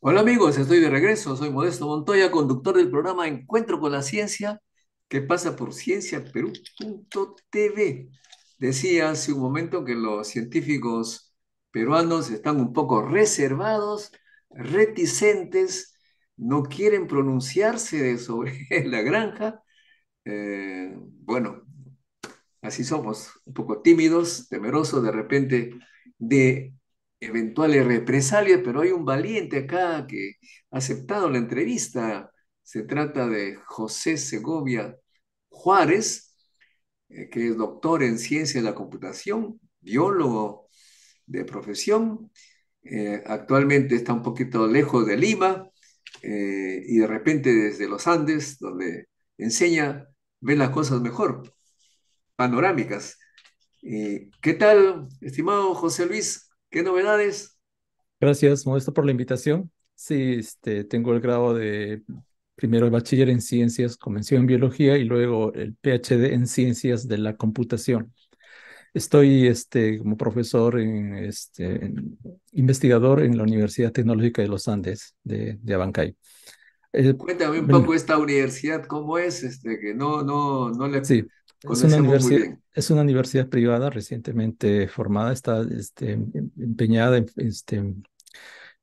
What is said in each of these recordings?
Hola amigos, estoy de regreso. Soy Modesto Montoya, conductor del programa Encuentro con la Ciencia, que pasa por cienciaperú.tv. Decía hace un momento que los científicos peruanos están un poco reservados, reticentes, no quieren pronunciarse sobre la granja. Eh, bueno, así somos, un poco tímidos, temerosos de repente de eventuales represalias, pero hay un valiente acá que ha aceptado la entrevista. Se trata de José Segovia Juárez, eh, que es doctor en ciencia de la computación, biólogo de profesión. Eh, actualmente está un poquito lejos de Lima eh, y de repente desde los Andes, donde enseña, ve las cosas mejor, panorámicas. ¿Qué tal, estimado José Luis? ¿Qué novedades? Gracias, Modesto, por la invitación. Sí, este, tengo el grado de primero el bachiller en ciencias, convención en biología y luego el PhD en ciencias de la computación. Estoy este, como profesor, en, este, investigador en la Universidad Tecnológica de los Andes de, Abancay. Eh, Cuéntame un poco esta universidad, ¿cómo es? Este, que no, no, no le... Es una, universidad, privada recientemente formada, está este, empeñada en este,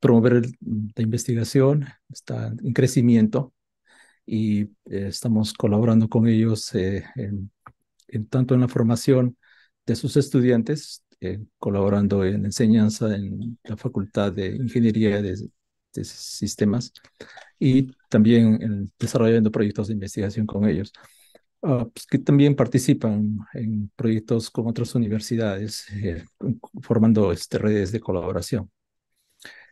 promover la investigación, está en crecimiento y eh, estamos colaborando con ellos eh, en, tanto en la formación de sus estudiantes, eh, colaborando en enseñanza en la Facultad de Ingeniería de, de Sistemas y también en desarrollando proyectos de investigación con ellos. Ah, pues, que también participan en proyectos con otras universidades, eh, formando este, redes de colaboración.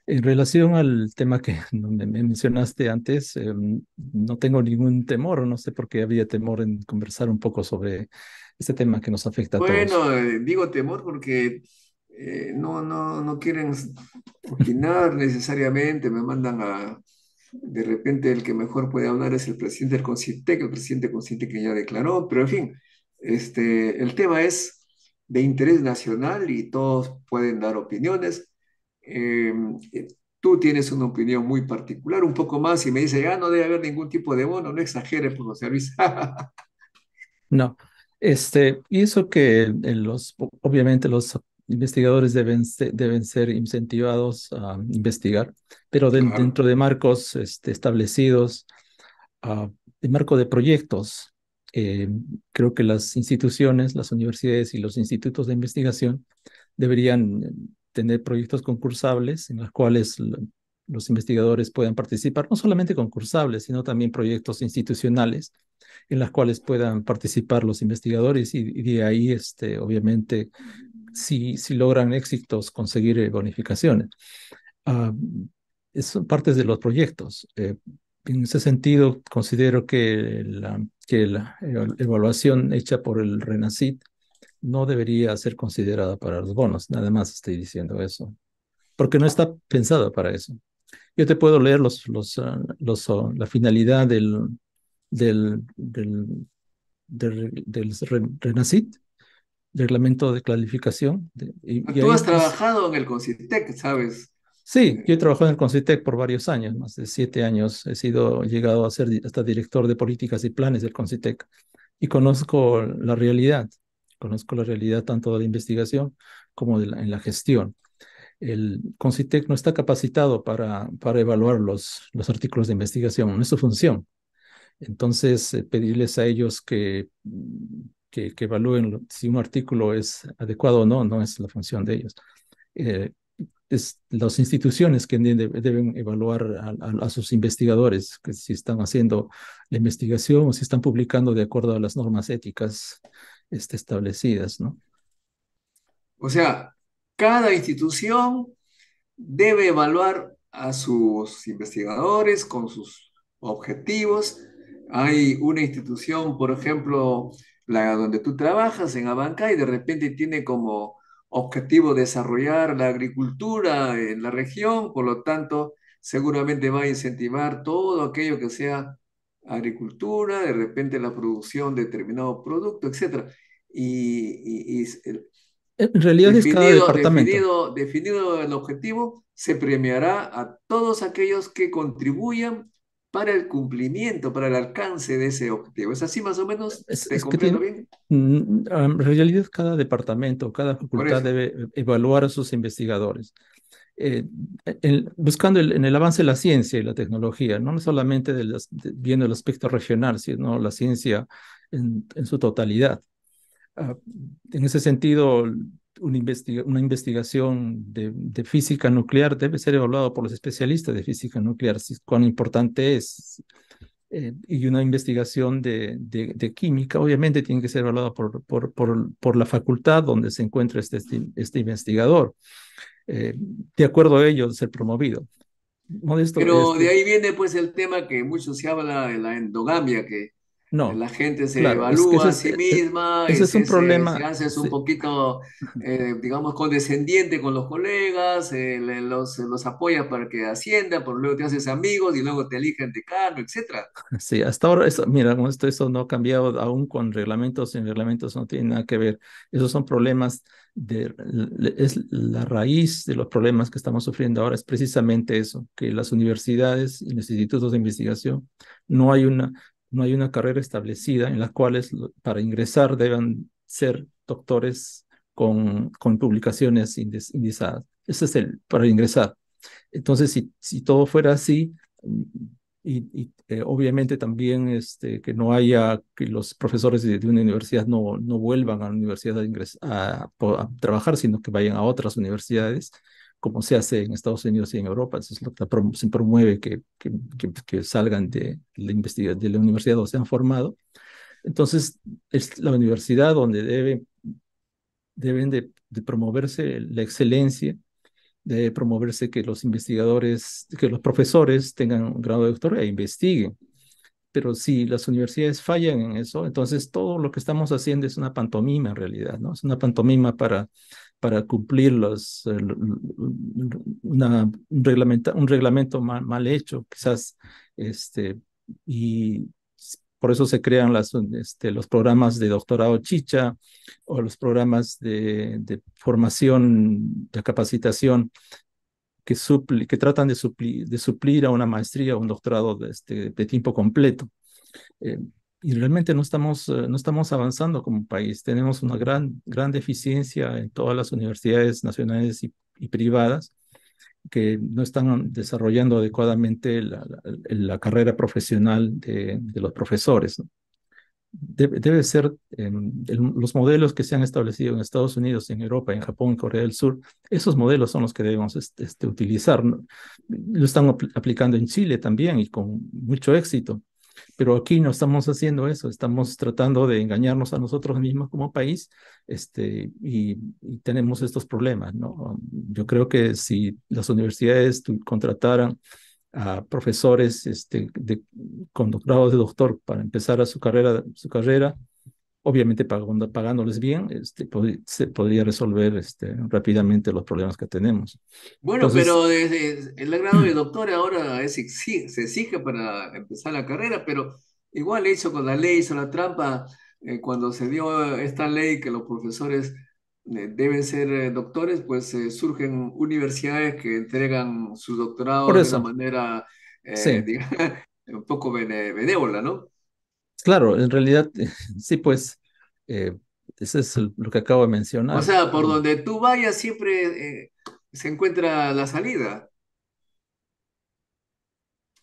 En relación al tema que me mencionaste antes, em, no tengo ningún temor, no sé por qué había temor en conversar un poco sobre este tema que nos afecta a todos. Bueno, eh, digo temor porque eh, no, no, no quieren opinar necesariamente, me mandan a, de repente el que mejor puede hablar es el presidente del que el presidente del que ya declaró, pero en fin, este, el tema es de interés nacional y todos pueden dar opiniones. Em, eh, tú tienes una opinión muy particular, un poco más, y me dice, ah, no debe haber ningún tipo de bono, no exagere, por José Luis. no, este, y eso que los, obviamente los investigadores deben, deben ser incentivados a investigar, pero dentro de marcos este, establecidos, de ah, en marco de proyectos. Eh, creo que las instituciones, las universidades y los institutos de investigación deberían tener proyectos concursables en los cuales los investigadores puedan participar, no solamente concursables, sino también proyectos institucionales en los cuales puedan participar los investigadores y, de ahí, este, obviamente, si, si logran éxitos conseguir eh, bonificaciones. Ah, son partes de los proyectos. Eh, en ese sentido, considero que la, que la evaluación hecha por el RENACIT no debería ser considerada para los bonos. Nada más estoy diciendo eso, porque no está pensada para eso. Yo te puedo leer los, los, ah, los, ah, la finalidad del, del, del, del, del RENACIT reglamento de clasificación. Ah, tú has trabajado en el Concitec, ¿sabes? Sí, eh, yo he trabajado en el Concitec por varios años, más de siete años. He sido llegado a ser hasta director de políticas y planes del Concitec y conozco la realidad. Conozco la realidad tanto de la investigación como de la, en la gestión. El Concitec no está capacitado para, para evaluar los, los artículos de investigación, no es su función. Entonces, eh, pedirles a ellos que que, evalúen si un artículo es adecuado o no, no es la función de ellos. Eh, es las instituciones que deben evaluar a, sus investigadores, que si están haciendo la investigación o si están publicando de acuerdo a las normas éticas este, establecidas, ¿no? O sea, cada institución debe evaluar a sus investigadores con sus objetivos. Hay una institución, por ejemplo, la, donde tú trabajas en Abanca y de repente tiene como objetivo desarrollar la agricultura en la región, por lo tanto, seguramente va a incentivar todo aquello que sea agricultura, de repente la producción de determinado producto, etc. Y, en realidad departamento. definido el objetivo, se premiará a todos aquellos que contribuyan para el cumplimiento, para el alcance de ese objetivo. ¿Es así más o menos? ¿Te bien? Mm, mm, en realidad, cada departamento, cada facultad debe eh, evaluar a sus investigadores. Eh, buscando en el avance de la ciencia y la tecnología, no solamente viendo el aspecto regional, sino la ciencia en, su totalidad. Ah, en ese sentido, una, investigación de, física nuclear debe ser evaluado por los especialistas de física nuclear, si, cuán importante es. Eh, y una investigación de, química, obviamente, tiene que ser evaluada por, la facultad donde se encuentra este, este, este investigador. Eh, de acuerdo a ello, ser promovido. Pero este de ahí viene pues el tema que mucho se habla de la endogamia, que no. La gente se evalúa a sí e-, misma, Eso es un problema. Se, un poquito, eh, digamos, condescendiente con los colegas, eh, los, los apoya para que ascienda, por luego te haces amigos y luego te eligen de cargo, etc. Sí, hasta ahora, eso, mira, esto eso no ha cambiado, aún con reglamentos, sin reglamentos no tiene nada que ver. Esos son problemas, de, es la raíz de los problemas que estamos sufriendo ahora, es precisamente eso, que las universidades y los institutos de investigación no hay una no hay una carrera establecida en la cual para ingresar deben ser doctores con, con publicaciones indizadas. Ese es el para ingresar. Entonces, si, si todo fuera así, y, eh, obviamente también este, que no haya, que los profesores de, una universidad no, no vuelvan a la universidad a, trabajar, sino que vayan a otras universidades, como se hace en Estados Unidos y en Europa, se, promueve que, que, salgan de la, de la universidad donde se han formado. Entonces, es la universidad donde debe, deben de, promoverse la excelencia, de promoverse que los investigadores, que los profesores tengan un grado de doctorado e investiguen. Pero si las universidades fallan en eso, entonces todo lo que estamos haciendo es una pantomima en realidad, ¿no? Es una pantomima para para cumplir los, eh, un, reglamento, un reglamento mal, hecho, quizás, este, y por eso se crean las, este, los programas de doctorado chicha o los programas de, formación, de capacitación que, que tratan de suplir, de suplir a una maestría o un doctorado de, este, de tiempo completo. Eh, y realmente no estamos, eh, no estamos avanzando como país. Tenemos una gran, gran deficiencia en todas las universidades nacionales y, privadas que no están desarrollando adecuadamente la, carrera profesional de, los profesores. Debe, ser, em, los modelos que se han establecido en Estados Unidos, en Europa, en Japón, Corea del Sur, esos modelos son los que debemos este, este, utilizar. Lo están aplicando en Chile también y con mucho éxito pero aquí no estamos haciendo eso, estamos tratando de engañarnos a nosotros mismos como país este, y, tenemos estos problemas. ¿no? Yo creo que si las universidades contrataran a profesores este, de, con grado de doctor para empezar a su carrera, su carrera obviamente pagando, pagándoles bien, este, se podría resolver este, rápidamente los problemas que tenemos. Bueno, pero desde el grado de mm. doctor ahora se exige para empezar la carrera, pero igual hizo con la ley, hizo la trampa eh, cuando se dio esta ley que los profesores eh, deben ser eh, doctores, pues surgen universidades que entregan su doctorado de una manera un poco benévola, ¿no? Claro, en realidad, sí, pues eh, eso es lo que acabo de mencionar. O sea, por donde tú vayas siempre eh, se encuentra la salida.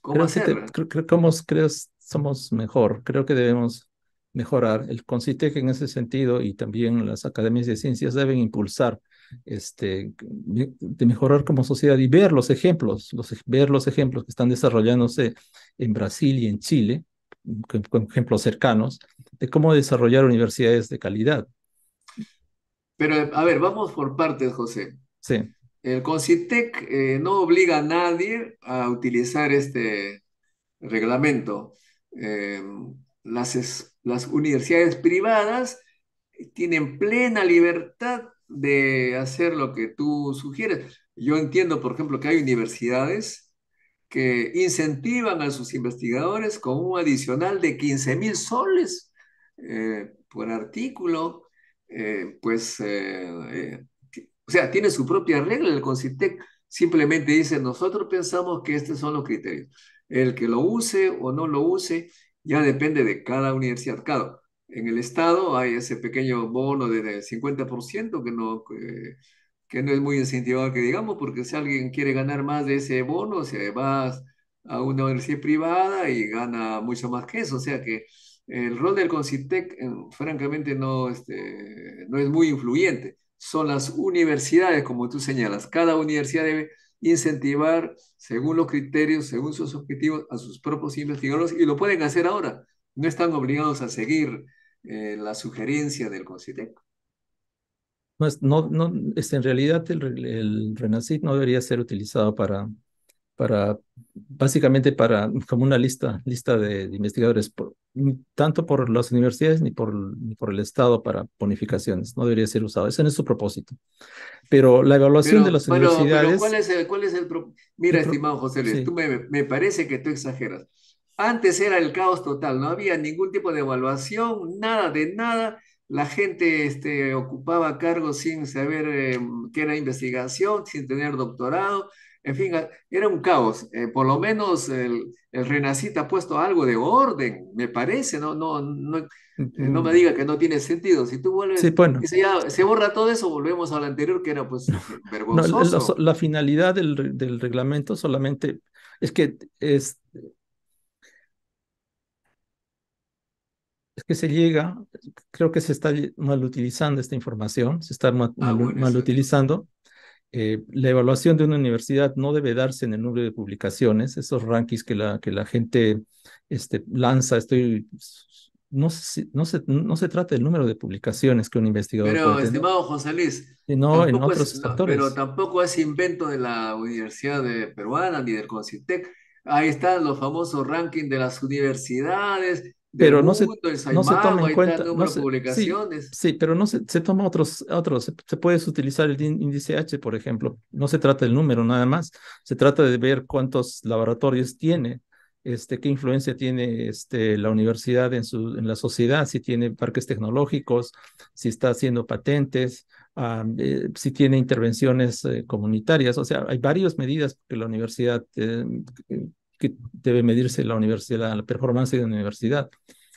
¿Cómo crees? Que somos mejor, creo que debemos mejorar. El CONCITEC en ese sentido y también las academias de ciencias deben impulsar este, de mejorar como sociedad y ver los ejemplos, ver los ejemplos que están desarrollándose en Brasil y en Chile, con ejemplos cercanos, de cómo desarrollar universidades de calidad. Pero, a ver, vamos por partes, José. Sí. El CONCITEC eh, no obliga a nadie a utilizar este reglamento. Eh, las universidades privadas tienen plena libertad de hacer lo que tú sugieres. Yo entiendo, por ejemplo, que hay universidades que incentivan a sus investigadores con un adicional de 15 mil soles eh, por artículo, eh, pues, eh, o sea, tiene su propia regla. El Concitec simplemente dice, nosotros pensamos que estos son los criterios. El que lo use o no lo use ya depende de cada universidad. Cada, en el Estado hay ese pequeño bono de 50% que no que no es muy incentivado que digamos, porque si alguien quiere ganar más de ese bono, se va a una universidad privada y gana mucho más que eso. O sea que el rol del CONCITEC, eh, francamente, no, este, no es muy influyente. Son las universidades, como tú señalas. Cada universidad debe incentivar, según los criterios, según sus objetivos, a sus propios investigadores y lo pueden hacer ahora. No están obligados a seguir eh, la sugerencia del CONCITEC no, es, no, no este, en realidad el, el no debería ser utilizado para, para básicamente para como una lista, lista de, investigadores, por, tanto por las universidades ni por, ni por el Estado para bonificaciones. No debería ser usado. Ese no es su propósito. Pero la evaluación de las universidades... Mira, estimado José Luis, tú me, me parece que tú exageras. Antes era el caos total, no había ningún tipo de evaluación, nada de nada la gente este, ocupaba cargos sin saber em, qué era investigación, sin tener doctorado, en fin, era un caos. Eh, por lo menos el, Renacita ha puesto algo de orden, me parece, no, no, no, eh, me diga que no tiene sentido. Si tú vuelves, se, borra todo eso, volvemos a lo anterior que era pues eh, vergonzoso. la, finalidad del, del, reglamento solamente es que es, es que se llega, creo que se está mal utilizando esta información, se está ah, mal, utilizando. Eh, la evaluación de una universidad no debe darse en el número de publicaciones, esos rankings que la, que la gente este, lanza, estoy no se, no, se, no se trata del número de publicaciones que un investigador Pero, estimado José Luis, en otros pero tampoco es invento de la Universidad de Peruana ni del CONCITEC. Ahí están los famosos rankings de las universidades, pero no se, no se toma en cuenta. No Sí, pero no se, se toma otros, otros. Se, puede utilizar el índice H, por ejemplo. No se trata del número nada más. Se trata de ver cuántos laboratorios tiene, este, qué influencia tiene este, la universidad en, su, en la sociedad, si tiene parques tecnológicos, si está haciendo patentes, eh, si tiene intervenciones eh, comunitarias. O sea, hay varias medidas que la universidad eh, que debe medirse la universidad, la performance de la universidad.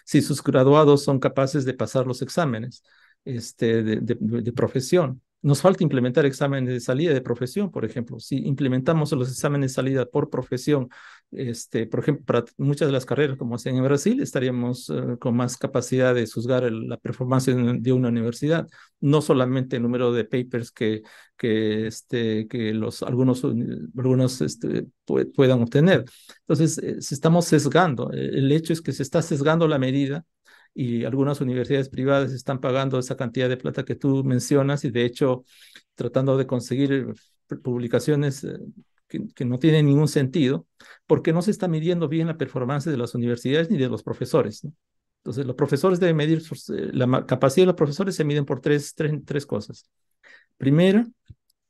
Si sus graduados son capaces de pasar los exámenes este, de profesión, nos falta implementar exámenes de salida de profesión, por ejemplo. Si implementamos los exámenes de salida por profesión, este, por ejemplo, para muchas de las carreras como hacen en Brasil, estaríamos eh, con más capacidad de juzgar la performance de una universidad, no solamente el número de papers que, que, este, que los, algunos, algunos este, puedan obtener. Entonces, eh, estamos sesgando. El hecho es que se está sesgando la medida y algunas universidades privadas están pagando esa cantidad de plata que tú mencionas y de hecho tratando de conseguir eh, publicaciones eh, que, no tienen ningún sentido porque no se está midiendo bien la performance de las universidades ni de los profesores. Entonces, los profesores deben medir, eh, la capacidad de los profesores se miden por tres, tres, cosas. Primera,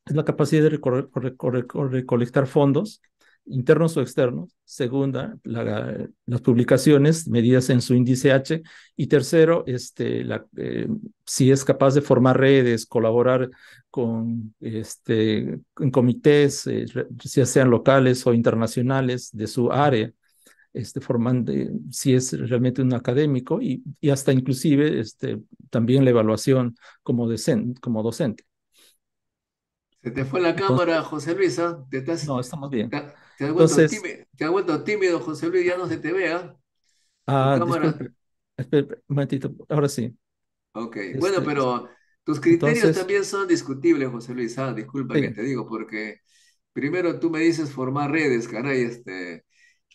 es la capacidad de recolectar fondos internos o externos. Segunda, las publicaciones medidas en su índice H. Y tercero, este, eh, si es capaz de formar redes, colaborar con este, en comités, eh, ya sean locales o internacionales de su área. Este, formando, si es realmente un académico y, hasta inclusive este, también la evaluación como, docente. Se te fue la cámara, José Luisa. no, estamos bien. Te has, tímido, vuelto tímido, José Luis, ya no se te vea. Ah, ah espera, un momentito, ahora sí. Ok, este, bueno, pero tus criterios también son discutibles, José Luis. ¿ah? disculpa que te digo, porque primero tú me dices formar redes, caray, este,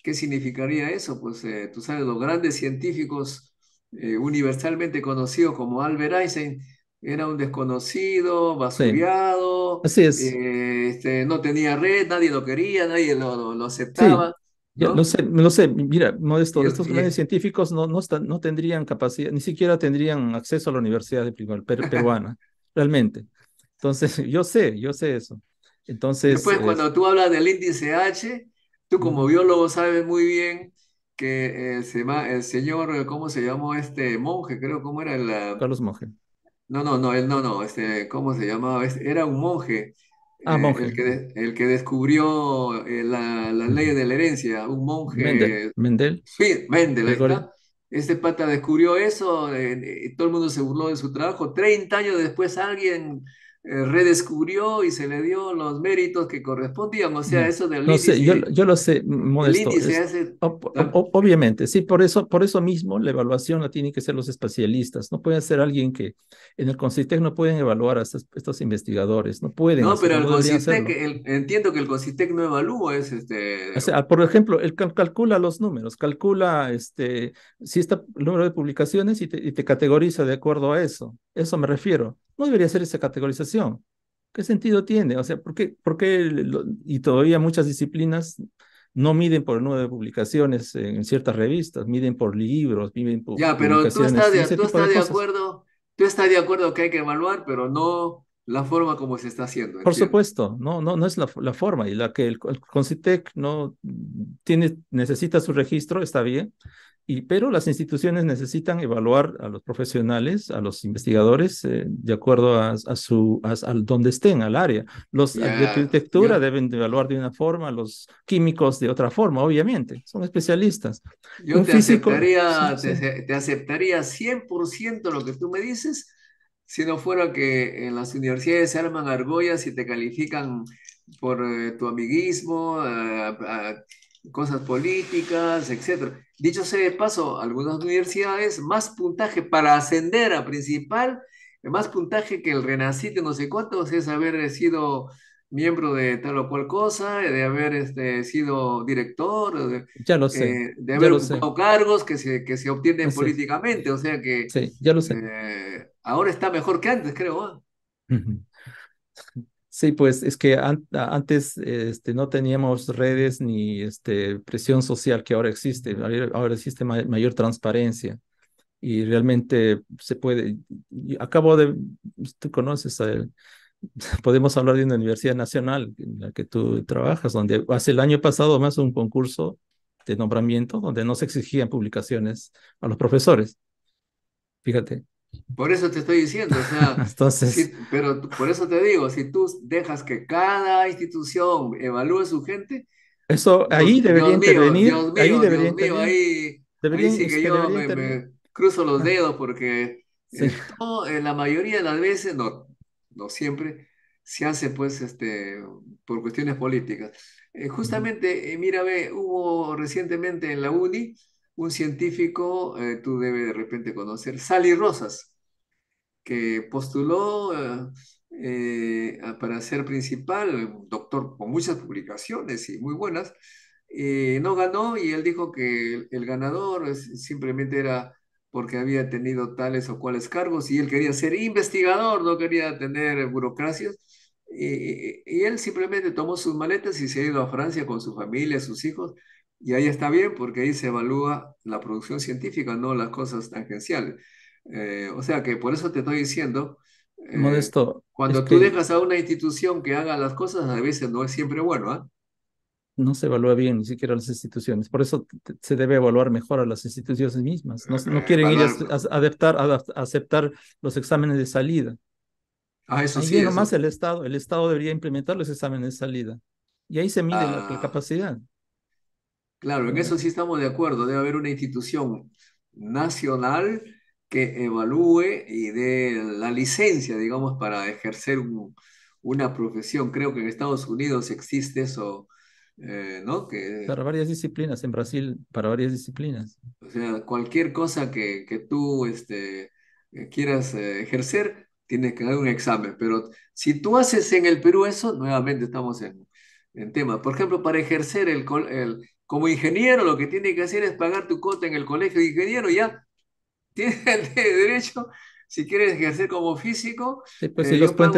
¿qué significaría eso? Pues eh, tú sabes, los grandes científicos eh, universalmente conocidos como Albert Einstein era un desconocido, basureado, eh, este, no tenía red, nadie lo quería, nadie lo, lo, aceptaba. ¿No? sé, no sé, mira, Modesto, estos grandes científicos no, no, tendrían capacidad, ni siquiera tendrían acceso a la universidad de peruana, realmente. Entonces, yo sé, yo sé eso. Entonces, Después, cuando tú hablas del índice H, tú como biólogo sabes muy bien que el, eh, el señor, ¿cómo se llamó este monje? Creo, ¿cómo era el... Carlos Monje. No, no, no, él no, no, este, ¿cómo se llamaba? Era un monje, Ah, eh, monje. el que, el que descubrió eh, la, las leyes de la herencia, un monje, Mendel. sí, Mendel, ¿verdad? Este pata descubrió eso, eh, todo el mundo se burló de su trabajo. 30 años después alguien eh, redescubrió y se le dio los méritos que correspondían. O sea, mm, eso del no sé, yo, lo sé, modesto. obviamente, sí, por eso, por eso mismo la evaluación la tienen que hacer los especialistas. No puede ser alguien que en el CONCITEC no pueden evaluar a estos, investigadores. No pueden. No, pero el Consistec, entiendo que el Consistec no evalúa, es este. O sea, por ejemplo, él calcula los números, calcula este, si está el número de publicaciones y te, y te categoriza de acuerdo a eso. Eso me refiero no debería ser esa categorización. ¿Qué sentido tiene? O sea, ¿por qué, por qué y todavía muchas disciplinas no miden por el número de publicaciones en ciertas revistas, miden por libros, miden por Ya, pero tú estás de, tú de, acuerdo, tú estás de acuerdo que hay que evaluar, pero no la forma como se está haciendo. Por supuesto, no, no, no es la, forma y la que el, Concitec no tiene, necesita su registro, está bien, pero las instituciones necesitan evaluar a los profesionales, a los investigadores, eh, de acuerdo a, su, donde estén, al área. Los de arquitectura deben evaluar de una forma, los químicos de otra forma, obviamente. Son especialistas. Yo Un te, físico, aceptaría, Te, aceptaría 100% lo que tú me dices, si no fuera que en las universidades se arman argollas y te califican por eh, tu amiguismo, eh, cosas políticas, etcétera Dicho sea de paso, algunas universidades más puntaje para ascender a principal, más puntaje que el Renacite, no sé cuántos, es haber sido miembro de tal o cual cosa, de haber este, sido director, de, ya sé, eh, de haber ocupado cargos que se, que se obtienen políticamente. O sea que sí, ya lo sé. Eh, ahora está mejor que antes, creo. ¿ah? Sí, pues es que antes este, no teníamos redes ni este, presión social que ahora existe. Ahora existe mayor transparencia y realmente se puede. Acabo de, tú conoces eh, podemos hablar de una universidad nacional en la que tú trabajas, donde hace el año pasado más un concurso de nombramiento donde no se exigían publicaciones a los profesores. Fíjate. Por eso te estoy diciendo, o sea, Entonces... pero por eso te digo, si tú dejas que cada institución evalúe a su gente, eso ahí debería intervenir, ahí debería intervenir. ahí, sí que, yo me, cruzo los dedos porque la mayoría de las veces, no, no siempre, se hace pues este, por cuestiones políticas. Eh, justamente, eh, mira, ve, hubo recientemente en la UNI un científico, eh, tú debes de repente conocer, Sally Rosas, que postuló eh, eh, para ser principal, doctor con muchas publicaciones y muy buenas, no ganó y él dijo que el, ganador simplemente era porque había tenido tales o cuales cargos y él quería ser investigador, no quería tener burocracias. y, él simplemente tomó sus maletas y se ha ido a Francia con su familia, sus hijos, y ahí está bien porque ahí se evalúa la producción científica, no las cosas tangenciales. Eh, o sea que por eso te estoy diciendo, eh, Modesto, cuando tú dejas a una institución que haga las cosas, a veces no es siempre bueno. ¿ah? No se evalúa bien ni siquiera las instituciones. Por eso se debe evaluar mejor a las instituciones mismas. No, quieren ir a, adaptar, aceptar los exámenes de salida. Ah, eso ahí sí. Eso. más el Estado. El Estado debería implementar los exámenes de salida. Y ahí se mide la ah. capacidad. Claro, en eso sí estamos de acuerdo. Debe haber una institución nacional que evalúe y dé la licencia, digamos, para ejercer una profesión. Creo que en Estados Unidos existe eso, eh, ¿no? Que, para varias disciplinas, en Brasil, para varias disciplinas. O sea, cualquier cosa que, tú este, eh, quieras eh, ejercer, tienes que dar un examen. Pero si tú haces en el Perú eso, nuevamente estamos en, tema. Por ejemplo, para ejercer el, como ingeniero, lo que tiene que hacer es pagar tu cuota en el colegio de ingeniero, ya tienes derecho, si quieres ejercer como físico, pues, eh, yo, los pago,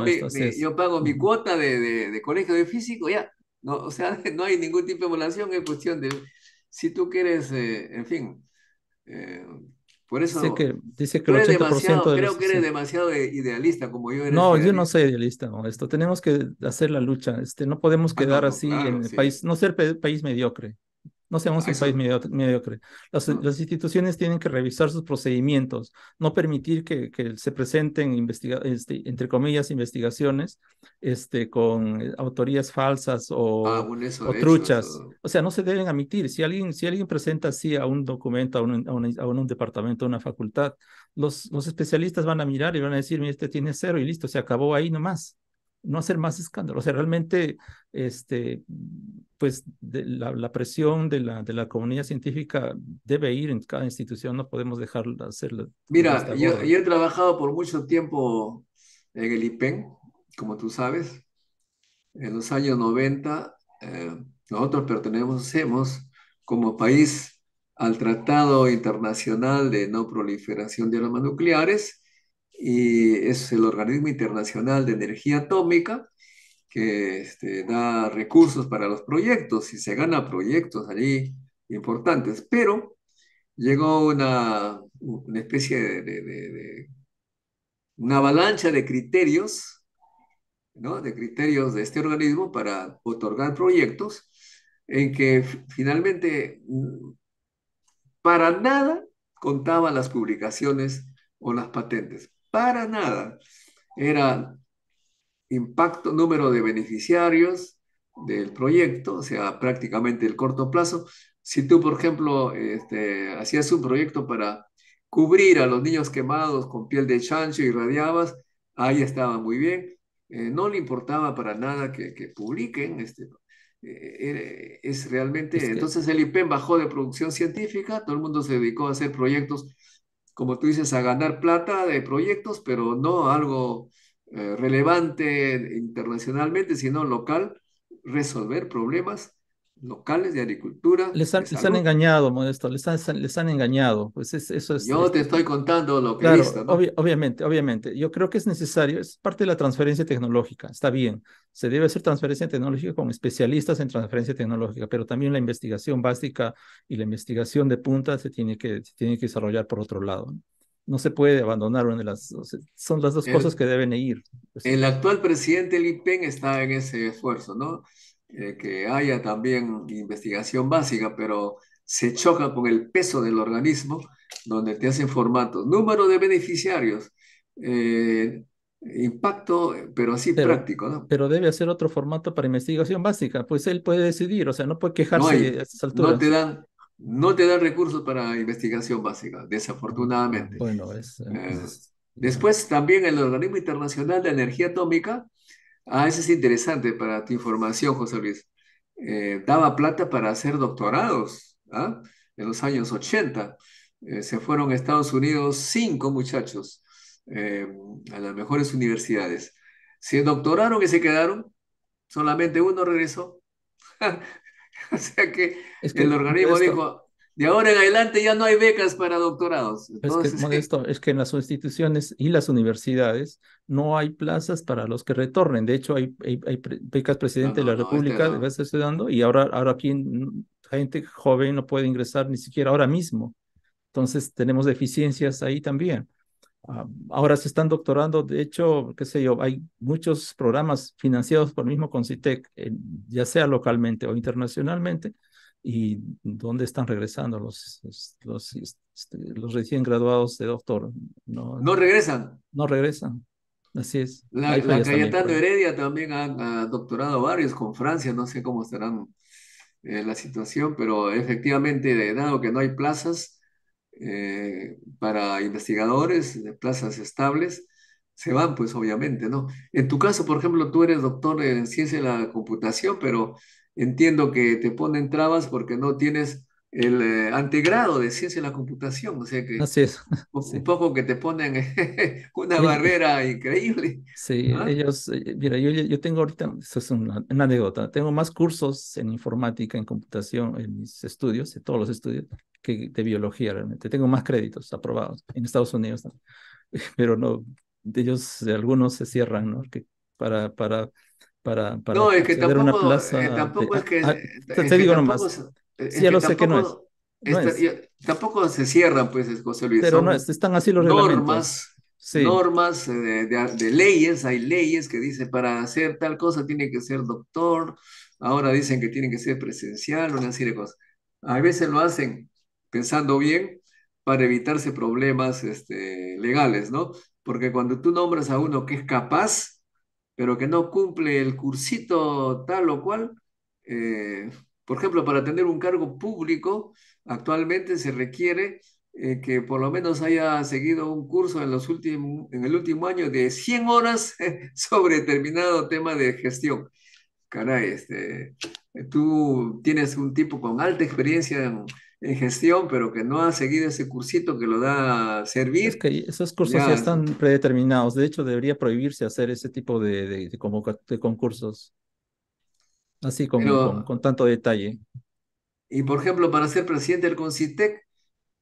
mi, cuota de, colegio de físico, ya. No, o sea, no hay ningún tipo de emulación, es cuestión de si tú quieres, eh, en fin, eh, por eso dice que, dice que el 80% de creo que eres demasiado idealista como yo. Eres no, yo no soy idealista. Esto tenemos que hacer la lucha. Este, no podemos ah, quedar así en el país, no ser país mediocre. No seamos un país mediocre. Las, instituciones tienen que revisar sus procedimientos, no permitir que, se presenten, este, entre comillas, investigaciones este, con eh, autorías falsas o, ah, truchas. o sea, no se deben admitir. Si alguien, si alguien presenta así a un documento, a un, a un, departamento, a una facultad, los, los especialistas van a mirar y van a decir, este tiene cero y listo, se acabó ahí nomás no hacer más escándalo. O sea, realmente, este, pues la, presión de la, de la comunidad científica debe ir en cada institución, no podemos dejarlo hacerlo. Mira, yo, he trabajado por mucho tiempo en el IPEN, como tú sabes, en los años 90, eh, nosotros pertenecemos como país al Tratado Internacional de No Proliferación de Armas Nucleares, y es el Organismo Internacional de Energía Atómica que este, da recursos para los proyectos y se gana proyectos allí importantes, pero llegó una, una especie de, de, una avalancha de criterios, ¿no? de criterios de este organismo para otorgar proyectos en que finalmente mm, para nada contaban las publicaciones o las patentes para nada. Era impacto, número de beneficiarios del proyecto, o sea, prácticamente el corto plazo. Si tú, por ejemplo, este, hacías un proyecto para cubrir a los niños quemados con piel de chancho y radiabas, ahí estaba muy bien. Eh, no le importaba para nada que, publiquen, este, eh, es realmente, este entonces el IPEN bajó de producción científica, todo el mundo se dedicó a hacer proyectos como tú dices, a ganar plata de proyectos, pero no algo eh, relevante internacionalmente, sino local, resolver problemas locales de agricultura. Les han, engañado, Modesto, les han, les han engañado. Pues eso es, Yo te estoy contando lo que claro, he visto, ¿no? obviamente, obviamente. Yo creo que es necesario, es parte de la transferencia tecnológica, está bien. Se debe hacer transferencia tecnológica con especialistas en transferencia tecnológica, pero también la investigación básica y la investigación de punta se tiene que, se tiene que desarrollar por otro lado. ¿no? se puede abandonar una de las son las dos cosas que deben ir. Pues. El actual presidente del IPEN está en ese esfuerzo, ¿no? Eh, que haya también investigación básica, pero se choca con el peso del organismo donde te hacen formatos. Número de beneficiarios, eh, impacto, pero así práctico, Pero debe hacer otro formato para investigación básica, pues él puede decidir, o sea, no puede quejarse no a alturas. No te dan, no te dan recursos para investigación básica, desafortunadamente. Eh, es... Después también el Organismo Internacional de Energía Atómica Ah, eso es interesante para tu información, José Luis. Eh, daba plata para hacer doctorados ¿ah? en los años 80. Eh, se fueron a Estados Unidos cinco muchachos eh, a las mejores universidades. Se doctoraron y se quedaron. Solamente uno regresó. o sea que, el organismo dijo, de ahora en adelante ya no hay becas para doctorados. es, que, en las instituciones y las universidades no hay plazas para los que retornen. De hecho, hay, hay, becas presidente de la este República, este y ahora, ahora gente joven no puede ingresar ni siquiera ahora mismo. Entonces, tenemos deficiencias ahí también. Ah, ahora se están doctorando, de hecho, qué sé yo, hay muchos programas financiados por el mismo Concitec, ya sea localmente o internacionalmente, y dónde están regresando los, los, este, los recién graduados de doctor. No, no regresan. No regresan. Así es. La, Cayetano pues. Heredia también ha, doctorado varios con Francia, no sé cómo estarán eh, la situación, pero efectivamente, dado que no hay plazas eh, para investigadores, plazas estables, se van, pues obviamente, ¿no? En tu caso, por ejemplo, tú eres doctor en ciencia de la computación, pero entiendo que te ponen trabas porque no tienes el eh, antegrado de ciencia de la computación, o sea que Así es. Un, poco que te ponen una barrera increíble. Sí, ellos, eh, mira, yo, yo tengo ahorita, eso es una, anécdota, tengo más cursos en informática, en computación, en mis estudios, en todos los estudios, que de biología realmente. Tengo más créditos aprobados en Estados Unidos, pero no, ellos, algunos se cierran, ¿no? Que para, para no, es que tampoco, eh, tampoco es que. lo sé que no es. tampoco se cierran, pues, José Luis. Pero no están así los normas, Normas eh, de, leyes, hay leyes que dicen para hacer tal cosa tiene que ser doctor, ahora dicen que tiene que ser presencial, una serie de cosas. A veces lo hacen pensando bien para evitarse problemas este, legales, ¿no? Porque cuando tú nombras a uno que es capaz, pero que no cumple el cursito tal o cual. Eh, por ejemplo, para tener un cargo público, actualmente se requiere eh, que por lo menos haya seguido un curso en, los últimos, en el último año de 100 horas sobre determinado tema de gestión. Caray, este, tú tienes un tipo con alta experiencia en en gestión, pero que no ha seguido ese cursito que lo da servir. que esos cursos ya, están predeterminados. De hecho, debería prohibirse hacer ese tipo de, de, de, concursos. Así con, tanto detalle. Y por ejemplo, para ser presidente del CONCITEC,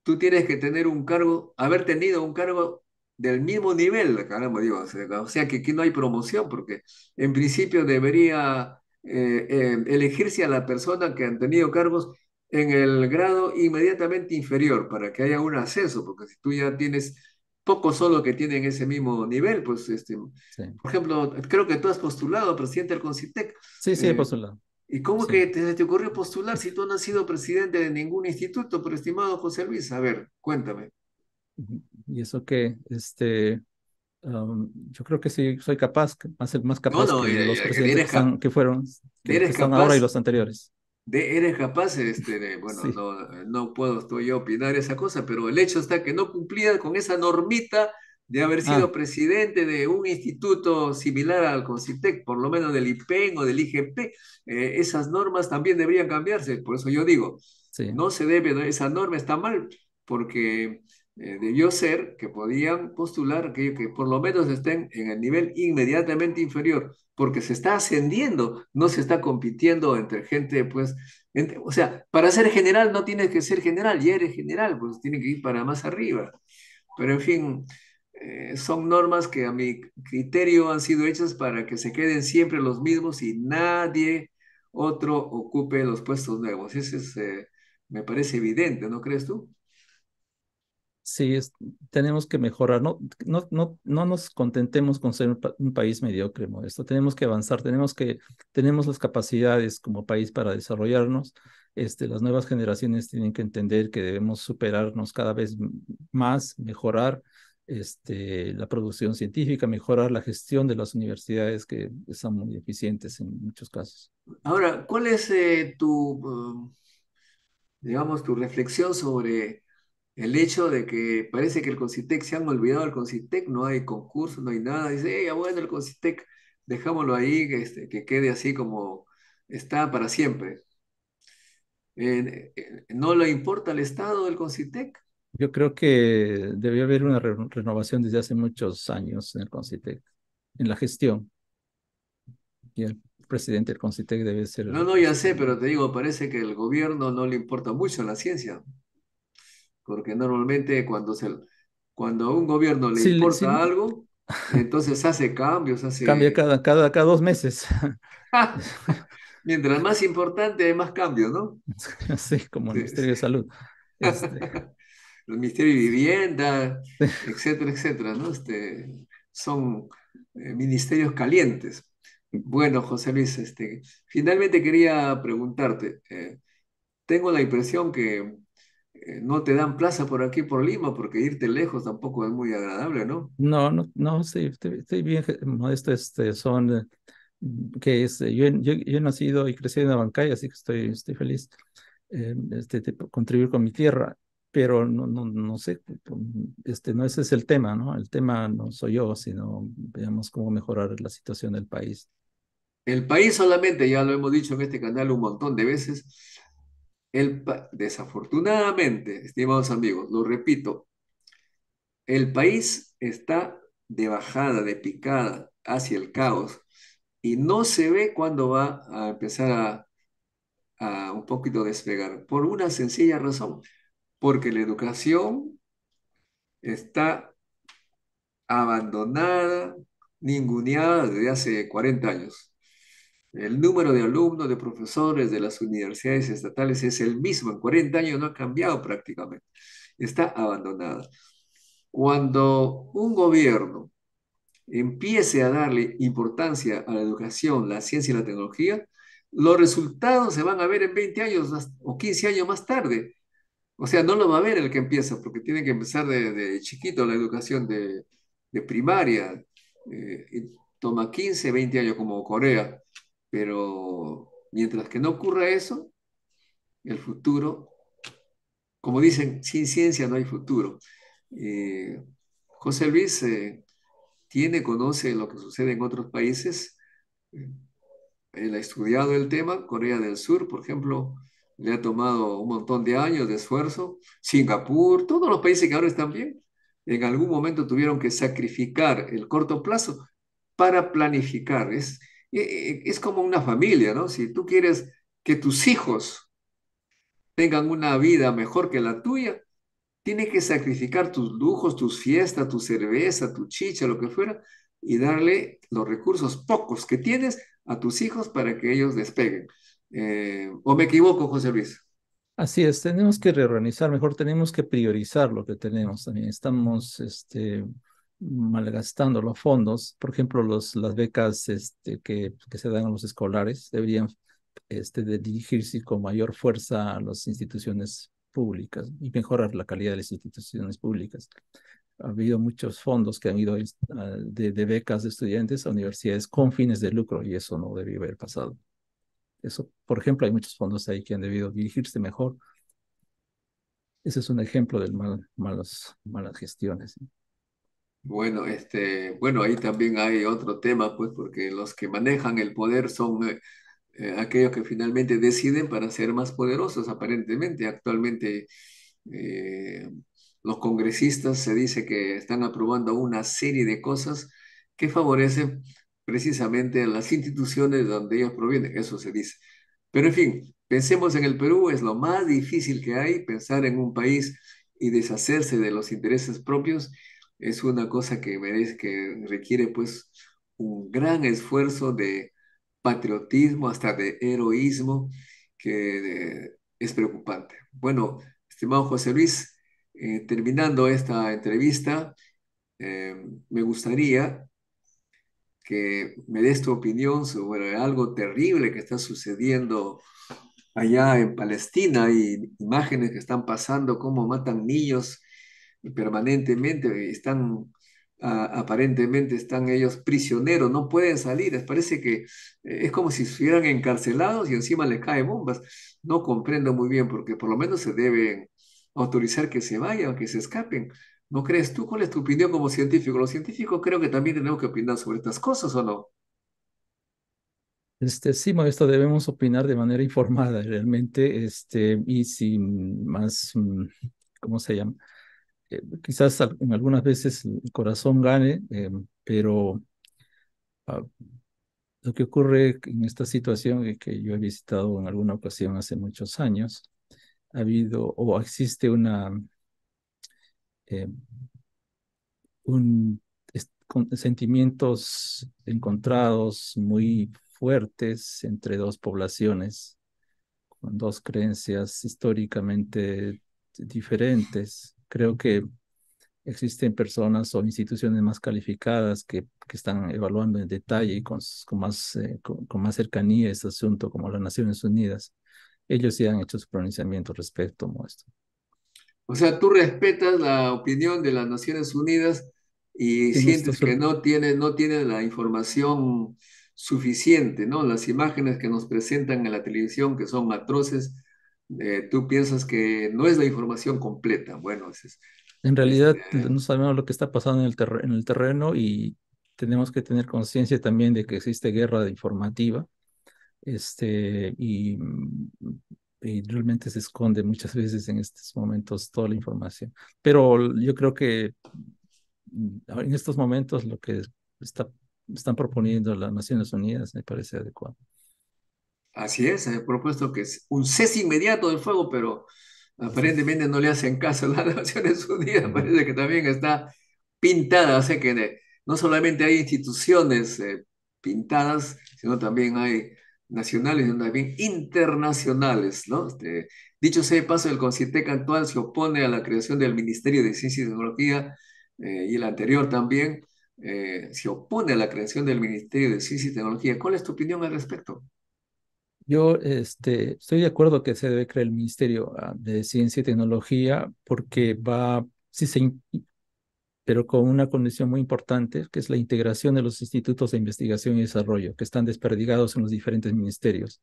tú tienes que tener un cargo, haber tenido un cargo del mismo nivel, caramba, digo. O sea que aquí no hay promoción, porque en principio debería eh, eh, elegirse a la persona que han tenido cargos en el grado inmediatamente inferior para que haya un acceso porque si tú ya tienes poco solo que tienen ese mismo nivel, pues este, por ejemplo, creo que tú has postulado presidente del CONCITEC. Sí, sí, he eh, postulado. ¿Y cómo que te, te, ocurrió postular si tú no has sido presidente de ningún instituto, por estimado José Luis? A ver, cuéntame. Y eso que, este, um, yo creo que sí soy capaz, más, más capaz de los presidentes que, fueron, que, ahora y los anteriores de eres capaz, este, de, bueno, no, no, puedo estoy yo opinar esa cosa, pero el hecho está que no cumplía con esa normita de haber sido ah. presidente de un instituto similar al CONCITEC, por lo menos del IPEN o del IGP, eh, esas normas también deberían cambiarse, por eso yo digo, no se debe, esa norma está mal, porque eh, debió ser que podían postular que por lo menos estén en el nivel inmediatamente inferior porque se está ascendiendo, no se está compitiendo entre gente, pues, o sea, para ser general no tienes que ser general, ya eres general, pues tienes que ir para más arriba. Pero en fin, eh, son normas que a mi criterio han sido hechas para que se queden siempre los mismos y nadie otro ocupe los puestos nuevos. Ese es, eh, me parece evidente, ¿no crees tú? Sí, tenemos que mejorar. No, no, no, no nos contentemos con ser un, país mediocre, modesto. Tenemos que avanzar, tenemos que, tenemos las capacidades como país para desarrollarnos. Este, las nuevas generaciones tienen que entender que debemos superarnos cada vez más, mejorar este, la producción científica, mejorar la gestión de las universidades que están muy eficientes en muchos casos. Ahora, ¿cuál es eh, tu, mm, digamos, tu reflexión sobre el hecho de que parece que el Concitec se han olvidado del Concitec, no hay concurso, no hay nada. Dice, ya bueno, el Concitec, dejámoslo ahí, que, este, que quede así como está para siempre. ¿No le importa el estado del Concitec? Yo creo que debió haber una renovación desde hace muchos años en el Concitec, en la gestión. Y el presidente del Concitec debe ser... No, no, ya sé, pero te digo, parece que el gobierno no le importa mucho la ciencia porque normalmente cuando, se, cuando a un gobierno le importa algo, entonces hace cambios, hace... Cambia cada, cada, cada dos meses. Mientras más importante, hay más cambios, ¿no? Sí, como el Ministerio de Salud. Este. el Ministerio de Vivienda, etcétera, etcétera, ¿no? Este, son eh, ministerios calientes. Bueno, José Luis, este, finalmente quería preguntarte, eh, tengo la impresión que eh, no te dan plaza por aquí, por Lima, porque irte lejos tampoco es muy agradable, ¿no? No, no, no, sí, estoy, bien modesto, este, son, mm, que es, yo, yo, yo, he nacido y crecí en Abancay, así que estoy, estoy feliz em, este, de contribuir con mi tierra, pero no, no, no sé, este, no ese es el tema, ¿no? El tema no soy yo, sino veamos cómo mejorar la situación del país. El país solamente, ya lo hemos dicho en este canal un montón de veces, Desafortunadamente, estimados amigos, lo repito, el país está de bajada, de picada hacia el caos y no se ve cuándo va a empezar a, a un poquito despegar, por una sencilla razón, porque la educación está abandonada, ninguneada desde hace 40 años. El número de alumnos, de profesores de las universidades estatales es el mismo. En 40 años no ha cambiado prácticamente. Está abandonada. Cuando un gobierno empiece a darle importancia a la educación, la ciencia y la tecnología, los resultados se van a ver en 20 años o 15 años más tarde. O sea, no lo va a ver el que empieza, porque tiene que empezar de, chiquito la educación de, primaria. Eh, toma 15, 20 años como Corea. Pero mientras que no ocurra eso, el futuro, como dicen, sin ciencia no hay futuro. Eh, José Luis eh, tiene, conoce lo que sucede en otros países. Él ha estudiado el tema, Corea del Sur, por ejemplo, le ha tomado un montón de años de esfuerzo, Singapur, todos los países que ahora están bien, en algún momento tuvieron que sacrificar el corto plazo para planificar. Es, eh, es como una familia, ¿no? Si tú quieres que tus hijos tengan una vida mejor que la tuya, tienes que sacrificar tus lujos, tus fiestas, tu cerveza, tu chicha, lo que fuera, y darle los recursos pocos que tienes a tus hijos para que ellos despeguen. Eh, ¿O me equivoco, José Luis? Así es, tenemos que reorganizar, mejor tenemos que priorizar lo que tenemos también. Estamos este, malgastando los fondos, por ejemplo, los, las becas este, que, se dan a los escolares deberían este, dirigirse con mayor fuerza a las instituciones públicas y mejorar la calidad de las instituciones públicas. Ha habido muchos fondos que han ido de, becas de estudiantes a universidades con fines de lucro y eso no debió haber pasado. Eso, por ejemplo, hay muchos fondos ahí que han debido dirigirse mejor. Ese es un ejemplo de malas, malas gestiones. Bueno, este, bueno, ahí también hay otro tema, pues, porque los que manejan el poder son eh, eh, aquellos que finalmente deciden para ser más poderosos, aparentemente. Actualmente eh, los congresistas se dice que están aprobando una serie de cosas que favorecen precisamente las instituciones donde ellos provienen, eso se dice. Pero en fin, pensemos en el Perú, es lo más difícil que hay, pensar en un país y deshacerse de los intereses propios es una cosa que merece, que requiere pues un gran esfuerzo de patriotismo, hasta de heroísmo, que eh, es preocupante. Bueno, estimado José Luis, eh, terminando esta entrevista, eh, me gustaría que me des tu opinión sobre algo terrible que está sucediendo allá en Palestina y imágenes que están pasando, cómo matan niños permanentemente, están ah, aparentemente están ellos prisioneros, no pueden salir, parece que eh, es como si estuvieran encarcelados y encima les caen bombas. No comprendo muy bien, porque por lo menos se deben autorizar que se vayan, que se escapen. ¿No crees tú? ¿Cuál es tu opinión como científico? Los científicos creo que también tenemos que opinar sobre estas cosas, ¿o no? Este, sí, maestro, debemos opinar de manera informada realmente, este, y sin más, mm, ¿cómo se llama? Eh, quizás en algunas veces el corazón gane, eh, pero ah, lo que ocurre en esta situación que yo he visitado en alguna ocasión hace muchos años, ha habido o existe una eh, un sentimientos encontrados muy fuertes entre dos poblaciones con dos creencias históricamente diferentes Creo que existen personas o instituciones más calificadas que, que están evaluando en detalle y con, más, eh, con, más cercanía este asunto, como las Naciones Unidas. Ellos sí han hecho su pronunciamiento respecto a esto. O sea, tú respetas la opinión de las Naciones Unidas y sientes que no tiene, no tiene la información suficiente, ¿no? Las imágenes que nos presentan en la televisión, que son atroces, eh, tú piensas que no es la información completa. Bueno, en realidad eh, no sabemos lo que está pasando en el, terreno, y tenemos que tener conciencia también de que existe guerra informativa este, y, realmente se esconde muchas veces en estos momentos toda la información. Pero yo creo que mm, en estos momentos lo que están proponiendo las Naciones Unidas me parece adecuado. Así es, he propuesto que es un cese inmediato del fuego, pero aparentemente no le hacen caso. a Las Naciones Unidas parece que también está pintada, hace que no solamente hay instituciones eh, pintadas, sino también hay nacionales y también internacionales, ¿no? Este, dicho sea de paso, el CONCITEC actual se opone a la creación del Ministerio de Ciencia y Tecnología eh, y el anterior también eh, se opone a la creación del Ministerio de Ciencia y Tecnología. ¿Cuál es tu opinión al respecto? Yo este, estoy de acuerdo que se debe crear el Ministerio ah, de Ciencia y Tecnología porque va, si se, pero con una condición muy importante, que es la integración de los institutos de investigación y desarrollo que están desperdigados en los diferentes ministerios.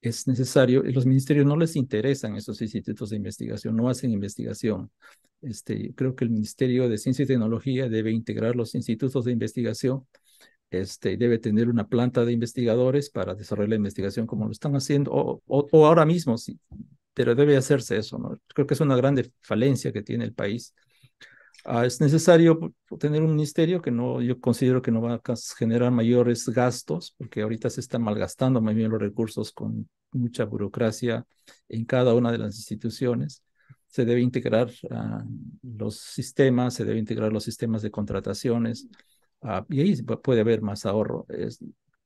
Es necesario, y los ministerios no les interesan esos institutos de investigación, no hacen investigación. Este, creo que el Ministerio de Ciencia y Tecnología debe integrar los institutos de investigación este, debe tener una planta de investigadores para desarrollar la investigación como lo están haciendo, o, ahora mismo, sí, pero debe hacerse eso, ¿no? Creo que es una grande falencia que tiene el país. Ah, es necesario tener un ministerio que no, yo considero que no va a generar mayores gastos, porque ahorita se están malgastando más bien los recursos con mucha burocracia en cada una de las instituciones se debe integrar ah, los sistemas, se debe integrar los sistemas de contrataciones, Ah, y ahí puede haber más ahorro. Es,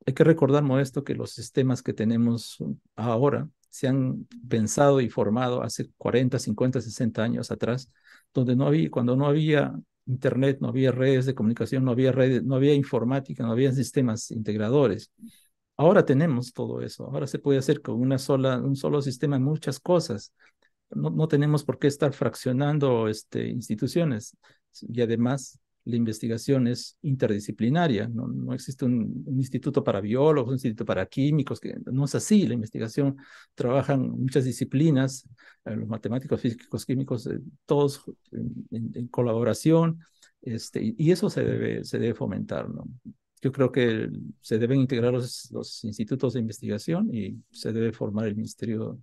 hay que recordar, Modesto, que los sistemas que tenemos ahora se han pensado y formado hace 40, 50, 60 años atrás, donde no había, cuando no había internet, no había redes de comunicación, no había redes, no había informática, no había sistemas integradores. Ahora tenemos todo eso. Ahora se puede hacer con una sola, un solo sistema muchas cosas. No, tenemos por qué estar fraccionando este, instituciones. Y además, la investigación es interdisciplinaria, no, existe un, instituto para biólogos, un instituto para químicos, no es así, la investigación trabajan muchas disciplinas, eh, los matemáticos, físicos, químicos, eh, todos en, colaboración, este, y, eso se debe, fomentar, Yo creo que se deben integrar los, institutos de investigación y se debe formar el Ministerio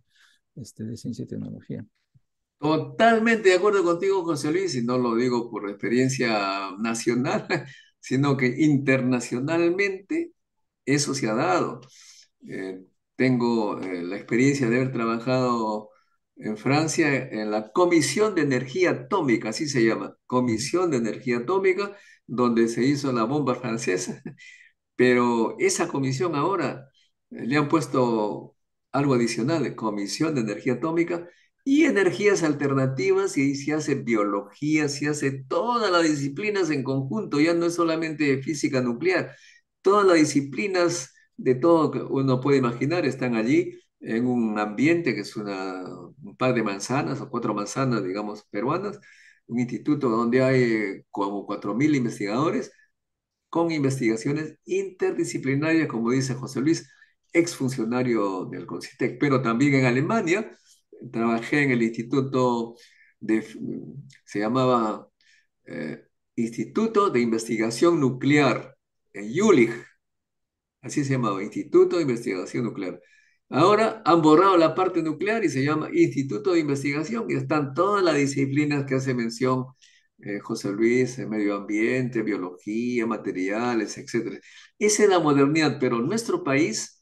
este, de Ciencia y Tecnología. Totalmente de acuerdo contigo, José Luis, y no lo digo por experiencia nacional, sino que internacionalmente eso se ha dado. Eh, tengo eh, la experiencia de haber trabajado en Francia en la Comisión de Energía Atómica, así se llama, Comisión de Energía Atómica, donde se hizo la bomba francesa, pero esa comisión ahora eh, le han puesto algo adicional, Comisión de Energía Atómica, y energías alternativas y ahí se hace biología, se hace todas las disciplinas en conjunto, ya no es solamente física nuclear, todas las disciplinas de todo que uno puede imaginar están allí en un ambiente que es una, un par de manzanas o cuatro manzanas, digamos, peruanas, un instituto donde hay como cuatro mil investigadores con investigaciones interdisciplinarias, como dice José Luis, exfuncionario del CONCITEC, pero también en Alemania, trabajé en el instituto de, se llamaba eh, Instituto de Investigación Nuclear, en Jülich, así se llamaba, Instituto de Investigación Nuclear. Ahora han borrado la parte nuclear y se llama Instituto de Investigación y están todas las disciplinas que hace mención eh, José Luis, eh, medio ambiente, biología, materiales, etc. Esa es la modernidad, pero nuestro país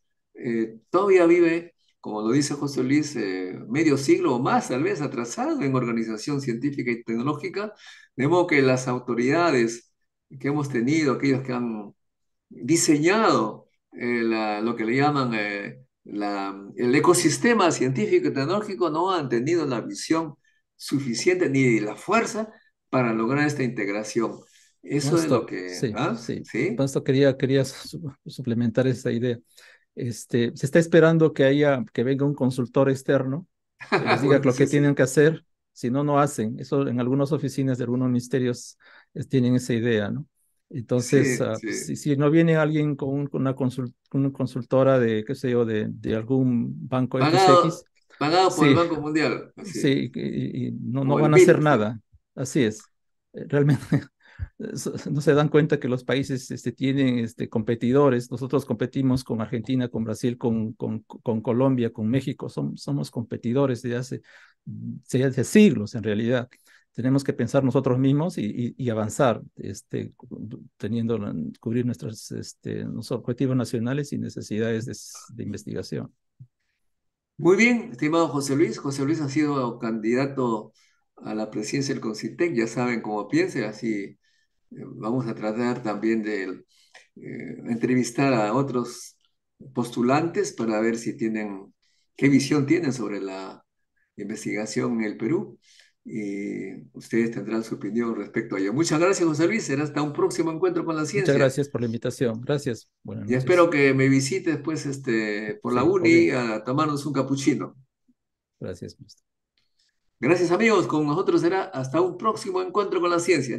todavía vive como lo dice José Luis, eh, medio siglo o más tal vez atrasado en organización científica y tecnológica, de modo que las autoridades que hemos tenido, aquellos que han diseñado eh, lo que le llaman eh, la, el ecosistema científico y tecnológico, no han tenido la visión suficiente ni la fuerza para lograr esta integración. Eso es lo que... Sí, ¿ah? quería, quería suplementar esta idea. Este, se está esperando que haya, que venga un consultor externo, que les diga lo que tienen que hacer, si no, no hacen. Eso en algunas oficinas de algunos ministerios tienen esa idea, ¿no? Entonces, ah, si, no viene alguien con, una, consultora de, qué sé yo, de, algún banco pagado, pagado por el Banco Mundial. Sí, y, no, no van a hacer nada. Así es. Eh, realmente no se dan cuenta que los países este, tienen este, competidores. Nosotros competimos con Argentina, con Brasil, con, Colombia, con México. somos competidores desde hace, siglos, en realidad. Tenemos que pensar nosotros mismos y, avanzar, este, teniendo, cubrir nuestros, este, nuestros objetivos nacionales y necesidades de, de investigación. Muy bien, estimado José Luis. José Luis ha sido candidato a la presidencia del CONCITEC, ya saben cómo piensa, así eh, vamos a tratar también de eh, entrevistar a otros postulantes para ver si tienen, qué visión tienen sobre la investigación en el Perú. Y ustedes tendrán su opinión respecto a ello. Muchas gracias, José Luis. Será hasta un próximo encuentro con la ciencia. Muchas gracias por la invitación. Gracias. y espero que me visite después este, por la uni a tomarnos un capuchino. Gracias, maestro. Gracias, amigos. Con nosotros será hasta un próximo encuentro con la ciencia.